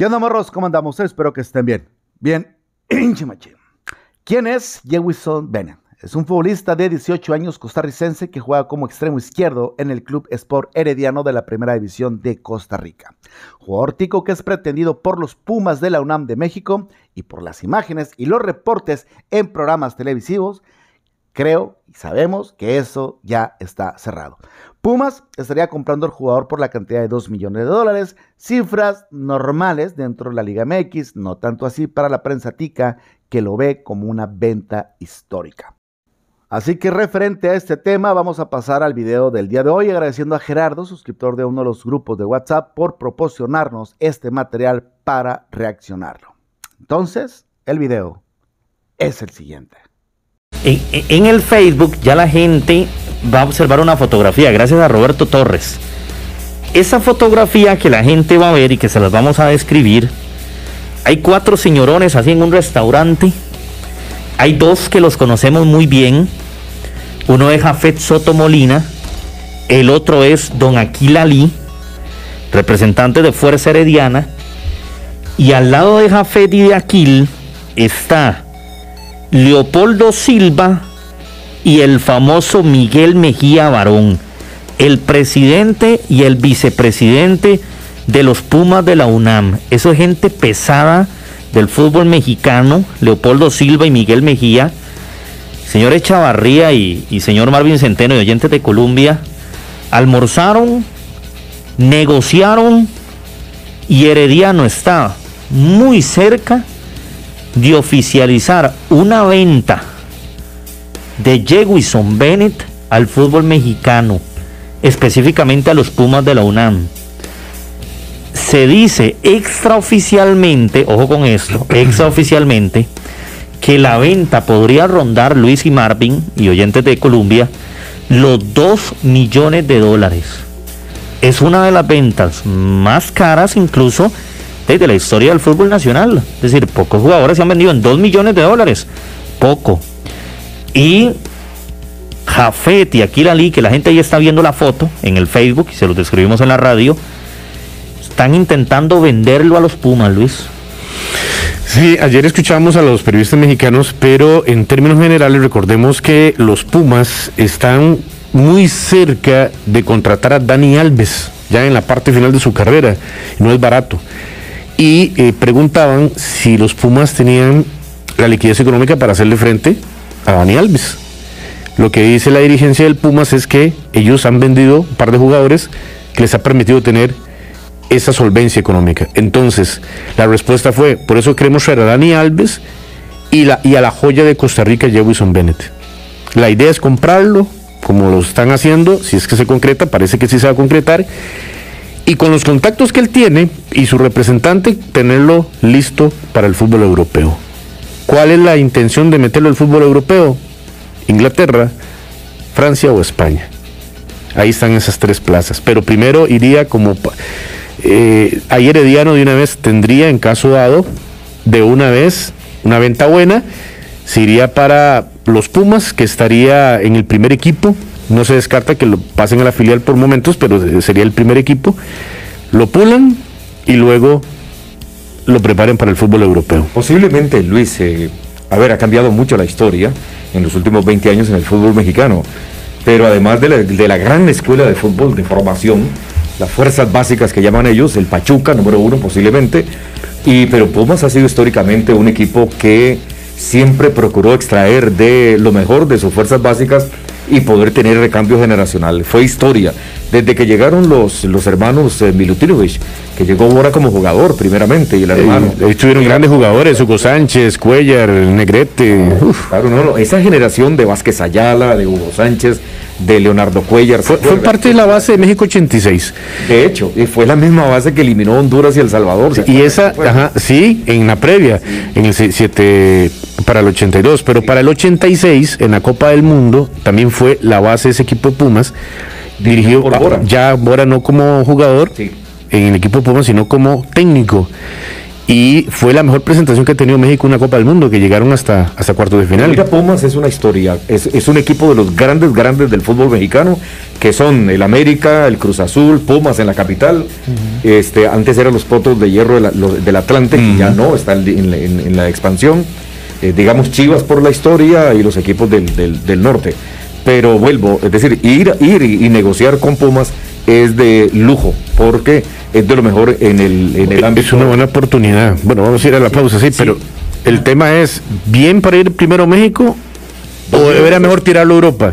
¿Qué onda, morros? ¿Cómo andamos? Espero que estén bien. Bien, ¿Quién es Jewison Bennett? Es un futbolista de 18 años costarricense que juega como extremo izquierdo en el Club Sport Herediano de la Primera División de Costa Rica. Jugador tico que es pretendido por los Pumas de la UNAM de México y por las imágenes y los reportes en programas televisivos creo y sabemos que eso ya está cerrado. Pumas estaría comprando al jugador por la cantidad de 2 millones de dólares, cifras normales dentro de la Liga MX, no tanto así para la prensa tica que lo ve como una venta histórica. Así que referente a este tema, vamos a pasar al video del día de hoy, agradeciendo a Gerardo, suscriptor de uno de los grupos de WhatsApp, por proporcionarnos este material para reaccionarlo. Entonces, el video es el siguiente. En, en el Facebook ya la gente va a observar una fotografía, gracias a Roberto Torres. Esa fotografía que la gente va a ver y que se las vamos a describir, hay cuatro señorones así en un restaurante. Hay dos que los conocemos muy bien. Uno es Jafet Soto Molina, el otro es Don Aquil Ali, representante de Fuerza Herediana. Y al lado de Jafet y de Aquil está Leopoldo Silva, y el famoso Miguel Mejía Barón, el presidente y el vicepresidente de los Pumas de la UNAM. Eso es gente pesada del fútbol mexicano, Leopoldo Silva y Miguel Mejía. Señor Chavarría y, y señor Marvin Centeno y oyentes de Colombia, almorzaron, negociaron y Herediano está muy cerca de oficializar una venta de Jewison Bennett al fútbol mexicano, específicamente a los Pumas de la UNAM. Se dice extraoficialmente, ojo con esto, extraoficialmente, que la venta podría rondar Luis y Marvin y oyentes de Colombia los 2 millones de dólares. Es una de las ventas más caras incluso desde la historia del fútbol nacional. Es decir, pocos jugadores se han vendido en 2 millones de dólares. Poco. Y Jafet y Aquilali, que la gente ya está viendo la foto en el Facebook, y se lo describimos en la radio, están intentando venderlo a los Pumas, Luis. Sí, ayer escuchamos a los periodistas mexicanos, pero en términos generales recordemos que los Pumas están muy cerca de contratar a Dani Alves, ya en la parte final de su carrera, no es barato. Y eh, preguntaban si los Pumas tenían la liquidez económica para hacerle frente a Dani Alves. Lo que dice la dirigencia del Pumas es que ellos han vendido un par de jugadores que les ha permitido tener esa solvencia económica. Entonces, la respuesta fue, por eso queremos traer a Dani Alves y, la, y a la joya de Costa Rica, Jewison Bennett. La idea es comprarlo, como lo están haciendo, si es que se concreta, parece que sí se va a concretar, y con los contactos que él tiene y su representante, tenerlo listo para el fútbol europeo. ¿Cuál es la intención de meterlo al fútbol europeo? Inglaterra, Francia o España. Ahí están esas tres plazas. Pero primero iría como... Eh, ayer Ediano de una vez tendría, en caso dado, de una vez una venta buena. Se iría para los Pumas, que estaría en el primer equipo. No se descarta que lo pasen a la filial por momentos, pero sería el primer equipo. Lo pulan y luego lo preparen para el fútbol europeo. Posiblemente, Luis, eh, a ver, ha cambiado mucho la historia en los últimos 20 años en el fútbol mexicano, pero además de la, de la gran escuela de fútbol de formación, las fuerzas básicas que llaman ellos, el Pachuca, número uno posiblemente, y, pero Pumas ha sido históricamente un equipo que siempre procuró extraer de lo mejor de sus fuerzas básicas y poder tener recambio generacional. Fue historia. Desde que llegaron los, los hermanos eh, Milutinovich, que llegó ahora como jugador primeramente, y el hermano. estuvieron grandes jugadores, Hugo Sánchez, Cuellar, Negrete. Claro, no, esa generación de Vázquez Ayala, de Hugo Sánchez, de Leonardo Cuellar. Fue, parte de la base de México 86. De hecho, y fue la misma base que eliminó Honduras y El Salvador. y esa, ajá, sí, en la previa, en el 7 para el 82, pero para el 86, en la Copa del Mundo, también fue fue la base de ese equipo Pumas, dirigido por ya Bora no como jugador en el equipo Pumas, sino como técnico. Y fue la mejor presentación que ha tenido México en una Copa del Mundo, que llegaron hasta, hasta cuartos de final. Mira, Pumas es una historia, es, un equipo de los grandes, grandes del fútbol mexicano, que son el América, el Cruz Azul, Pumas en la capital. este, antes eran los potos de hierro del Atlante, que ya no, están en, la expansión. Eh, digamos, Chivas por la historia y los equipos del norte. Pero vuelvo, es decir, ir, ir y negociar con Pumas es de lujo, porque es de lo mejor en el, en el ámbito. Es una buena oportunidad. Bueno, vamos a ir a la pausa, sí, sí. pero el tema es, ¿bien para ir primero a México ¿O debería mejor tirarlo a Europa?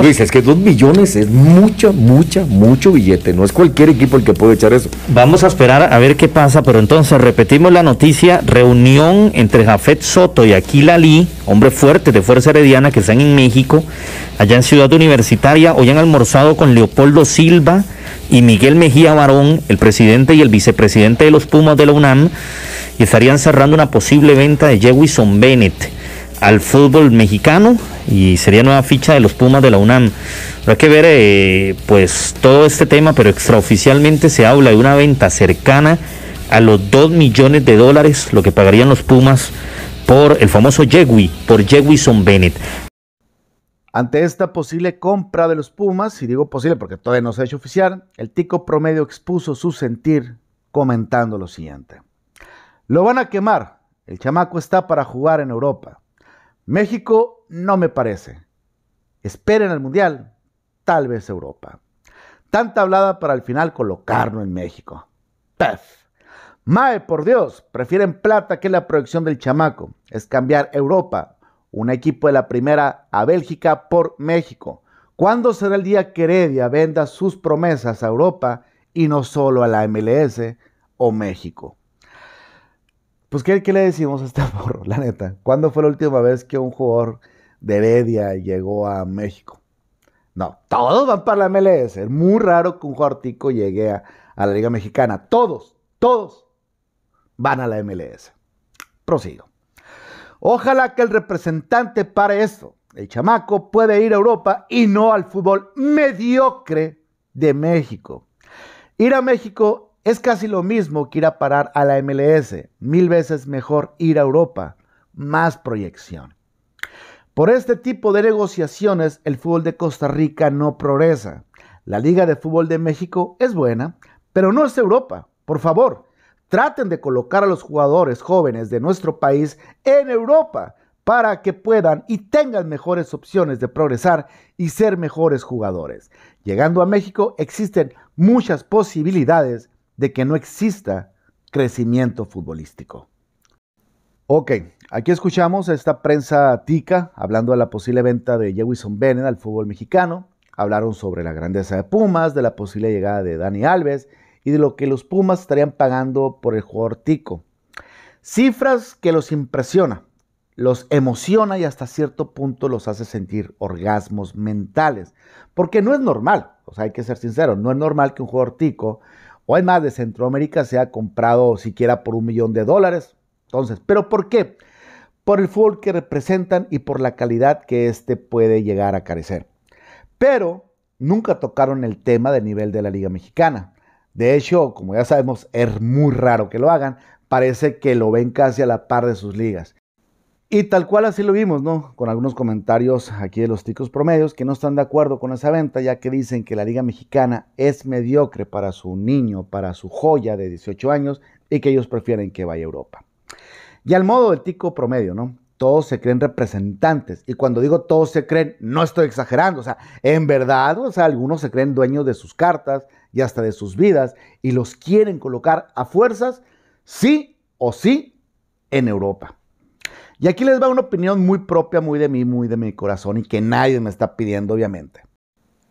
Luis, es que dos millones es mucha, mucha, mucho billete. No es cualquier equipo el que puede echar eso. Vamos a esperar a ver qué pasa, pero entonces repetimos la noticia: reunión entre Jafet Soto y Aquila Lee hombre fuerte de Fuerza Herediana que están en México, allá en Ciudad Universitaria. Hoy han almorzado con Leopoldo Silva y Miguel Mejía Barón, el presidente y el vicepresidente de los Pumas de la UNAM, y estarían cerrando una posible venta de Jewison Bennett al fútbol mexicano y sería nueva ficha de los Pumas de la UNAM. hay que ver eh, pues todo este tema, pero extraoficialmente se habla de una venta cercana a los 2 millones de dólares, lo que pagarían los Pumas por el famoso Jegui, por Son Bennett. Ante esta posible compra de los Pumas, y digo posible porque todavía no se ha hecho oficial, el tico promedio expuso su sentir comentando lo siguiente. Lo van a quemar, el chamaco está para jugar en Europa. México no me parece. Esperen al Mundial, tal vez Europa. Tanta hablada para al final colocarlo en México. ¡Pef! Mae, por Dios, prefieren plata que la proyección del chamaco. Es cambiar Europa, un equipo de la primera a Bélgica por México. ¿Cuándo será el día que Heredia venda sus promesas a Europa y no solo a la MLS o México? Pues, ¿qué, le decimos a este morro? La neta. ¿Cuándo fue la última vez que un jugador de media llegó a México? No, todos van para la MLS. Es muy raro que un jugador tico llegue a, la Liga Mexicana. Todos, todos van a la MLS. Prosigo. Ojalá que el representante pare esto. El chamaco puede ir a Europa y no al fútbol mediocre de México. Ir a México es casi lo mismo que ir a parar a la MLS, mil veces mejor ir a Europa, más proyección. Por este tipo de negociaciones el fútbol de Costa Rica no progresa. La Liga de Fútbol de México es buena, pero no es Europa. Por favor, traten de colocar a los jugadores jóvenes de nuestro país en Europa para que puedan y tengan mejores opciones de progresar y ser mejores jugadores. Llegando a México existen muchas posibilidades de que no exista crecimiento futbolístico. Ok, aquí escuchamos a esta prensa tica hablando de la posible venta de Jewison Bennett al fútbol mexicano. Hablaron sobre la grandeza de Pumas, de la posible llegada de Dani Alves y de lo que los Pumas estarían pagando por el jugador tico. Cifras que los impresiona, los emociona y hasta cierto punto los hace sentir orgasmos mentales. Porque no es normal, o sea, hay que ser sincero, no es normal que un jugador tico o además más de Centroamérica se ha comprado siquiera por un millón de dólares. Entonces, ¿pero por qué? Por el fútbol que representan y por la calidad que éste puede llegar a carecer. Pero nunca tocaron el tema del nivel de la Liga Mexicana. De hecho, como ya sabemos, es muy raro que lo hagan. Parece que lo ven casi a la par de sus ligas. Y tal cual así lo vimos, ¿no? Con algunos comentarios aquí de los ticos promedios que no están de acuerdo con esa venta, ya que dicen que la Liga Mexicana es mediocre para su niño, para su joya de 18 años y que ellos prefieren que vaya a Europa. Y al modo del tico promedio, ¿no? Todos se creen representantes. Y cuando digo todos se creen, no estoy exagerando. O sea, en verdad, o sea, algunos se creen dueños de sus cartas y hasta de sus vidas y los quieren colocar a fuerzas, sí o sí, en Europa. Y aquí les va una opinión muy propia, muy de mí, muy de mi corazón y que nadie me está pidiendo, obviamente.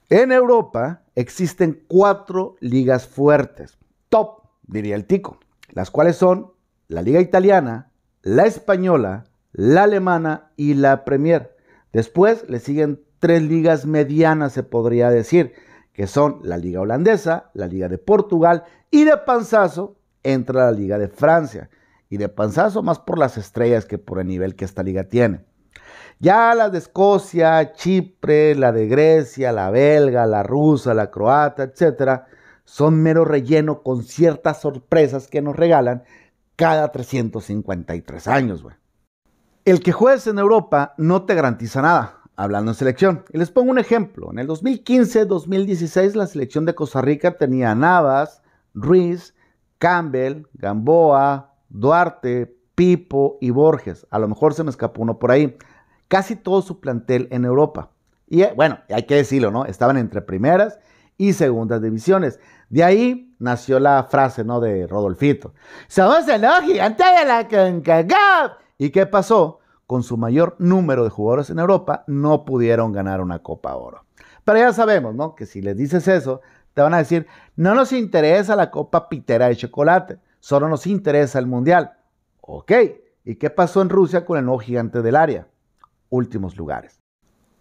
En Europa existen cuatro ligas fuertes, top, diría el tico, las cuales son la liga italiana, la española, la alemana y la Premier. Después le siguen tres ligas medianas, se podría decir, que son la liga holandesa, la liga de Portugal y de panzazo entra la liga de Francia y de panzazo, más por las estrellas que por el nivel que esta liga tiene. Ya las de Escocia, Chipre, la de Grecia, la belga, la rusa, la croata, etcétera, son mero relleno con ciertas sorpresas que nos regalan cada 353 años, El que juegues en Europa no te garantiza nada, hablando en selección. Y les pongo un ejemplo. En el 2015-2016 la selección de Costa Rica tenía Navas, Ruiz, Campbell, Gamboa, Duarte, Pipo y Borges. A lo mejor se me escapó uno por ahí. Casi todo su plantel en Europa. Y eh, bueno, hay que decirlo, ¿no? Estaban entre primeras y segundas divisiones. De ahí nació la frase, ¿no? De Rodolfito. Somos el gigante de la CONCACAF. ¿Y qué pasó? Con su mayor número de jugadores en Europa, no pudieron ganar una Copa Oro. Pero ya sabemos, ¿no? Que si les dices eso, te van a decir, no nos interesa la copa pitera de chocolate. Solo nos interesa el mundial. Ok, ¿y qué pasó en Rusia con el nuevo gigante del área? Últimos lugares.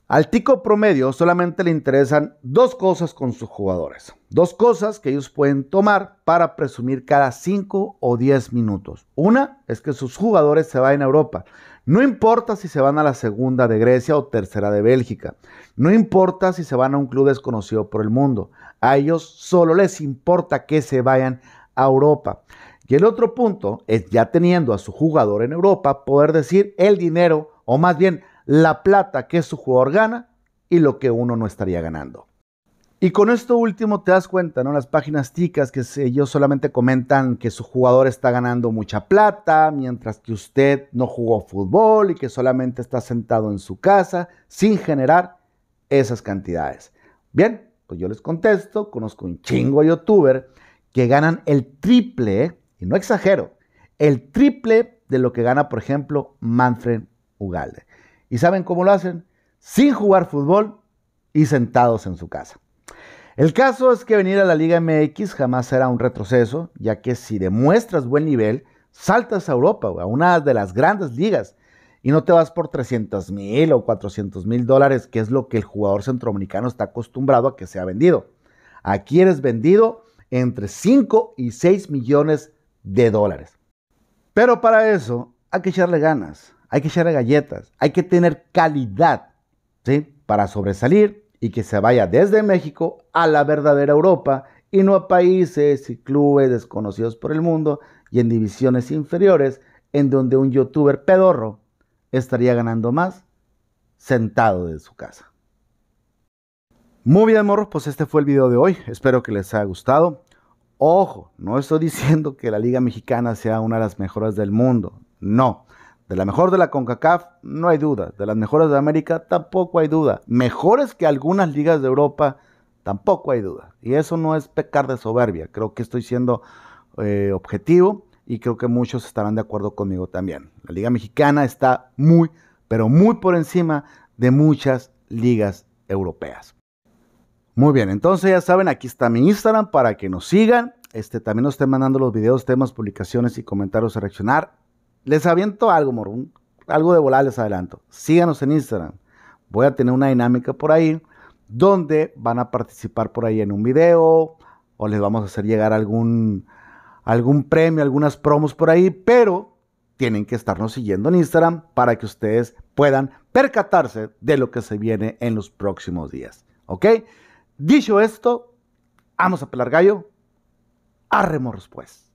Al tico promedio solamente le interesan dos cosas con sus jugadores. Dos cosas que ellos pueden tomar para presumir cada 5 o 10 minutos. Una es que sus jugadores se vayan a Europa. No importa si se van a la segunda de Grecia o tercera de Bélgica. No importa si se van a un club desconocido por el mundo. A ellos solo les importa que se vayan a Europa. Y el otro punto es ya teniendo a su jugador en Europa, poder decir el dinero o más bien la plata que su jugador gana y lo que uno no estaría ganando. Y con esto último te das cuenta, ¿no? Las páginas ticas que ellos solamente comentan que su jugador está ganando mucha plata, mientras que usted no jugó fútbol y que solamente está sentado en su casa sin generar esas cantidades. Bien, pues yo les contesto, conozco un chingo youtuber que ganan el triple no exagero, el triple de lo que gana, por ejemplo, Manfred Ugalde. ¿Y saben cómo lo hacen? Sin jugar fútbol y sentados en su casa. El caso es que venir a la Liga MX jamás será un retroceso, ya que si demuestras buen nivel, saltas a Europa, a una de las grandes ligas, y no te vas por 300 mil o 400 mil dólares, que es lo que el jugador centroamericano está acostumbrado a que sea vendido. Aquí eres vendido entre 5 y 6 millones de dólares. Pero para eso hay que echarle ganas, hay que echarle galletas, hay que tener calidad, ¿sí? Para sobresalir y que se vaya desde México a la verdadera Europa y no a países y clubes desconocidos por el mundo y en divisiones inferiores en donde un youtuber pedorro estaría ganando más sentado de su casa. Muy bien, morros, pues este fue el video de hoy. Espero que les haya gustado. Ojo, no estoy diciendo que la Liga Mexicana sea una de las mejores del mundo, no. De la mejor de la CONCACAF no hay duda, de las mejores de América tampoco hay duda. Mejores que algunas ligas de Europa tampoco hay duda. Y eso no es pecar de soberbia, creo que estoy siendo eh, objetivo y creo que muchos estarán de acuerdo conmigo también. La Liga Mexicana está muy, pero muy por encima de muchas ligas europeas. Muy bien, entonces ya saben, aquí está mi Instagram para que nos sigan. Este, también nos estén mandando los videos, temas, publicaciones y comentarios a reaccionar. Les aviento algo, morón. Algo de volar les adelanto. Síganos en Instagram. Voy a tener una dinámica por ahí donde van a participar por ahí en un video o les vamos a hacer llegar algún, algún premio, algunas promos por ahí, pero tienen que estarnos siguiendo en Instagram para que ustedes puedan percatarse de lo que se viene en los próximos días. ¿Ok? Dicho esto, vamos a pelar gallo. a pues.